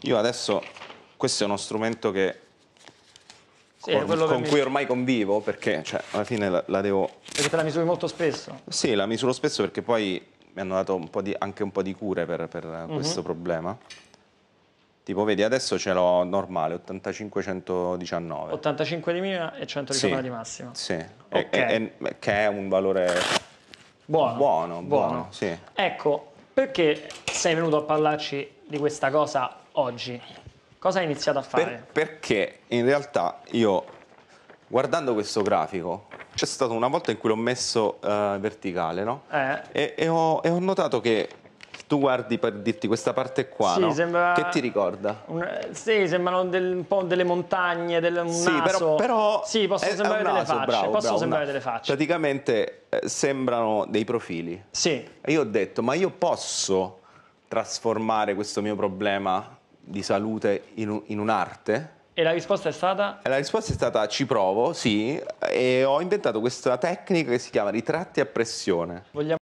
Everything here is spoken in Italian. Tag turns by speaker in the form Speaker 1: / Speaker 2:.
Speaker 1: Io adesso, questo è uno strumento che,
Speaker 2: sì, con, con cui
Speaker 1: ormai convivo, perché cioè, alla fine la, la, devo...
Speaker 2: Perché te la misuri molto spesso?
Speaker 1: Sì, la misuro spesso perché poi mi hanno dato un di, anche un po' di cure per, per mm -hmm. questo problema. Tipo, vedi, adesso ce l'ho normale, 85-119.
Speaker 2: 85 di mia e 100 di sì, di massima.
Speaker 1: Sì, okay. e, e, che è un valore buono, buono, buono, buono sì.
Speaker 2: Ecco, perché sei venuto a parlarci di questa cosa oggi? Cosa hai iniziato a fare? Per,
Speaker 1: perché in realtà io, guardando questo grafico, c'è stata una volta in cui l'ho messo uh, verticale, no? Eh. E, e, ho, e ho notato che tu guardi per dirti questa parte qua, sì, no? sembra... che ti ricorda?
Speaker 2: Un... Sì, sembrano del... un po' delle montagne, del... un sì, naso. Però, però sì, possono è, sembrare, è delle, facce. Bravo, possono bravo, sembrare delle facce.
Speaker 1: Praticamente eh, sembrano dei profili. Sì. E io ho detto, ma io posso trasformare questo mio problema di salute in, in un'arte?
Speaker 2: E la risposta è stata?
Speaker 1: E la risposta è stata ci provo, sì, e ho inventato questa tecnica che si chiama ritratti a pressione.
Speaker 2: Vogliamo